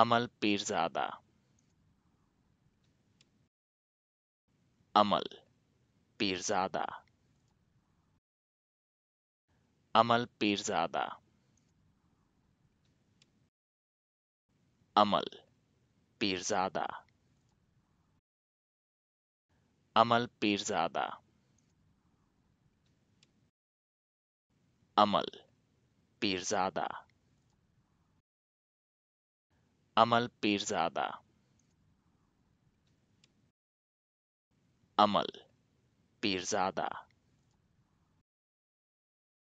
अमल Pirzada अमल Pirzada अमल Pirzada अमल Pirzada अमल Pirzada अमल Pirzada अमल Pirzada अमल Pirzada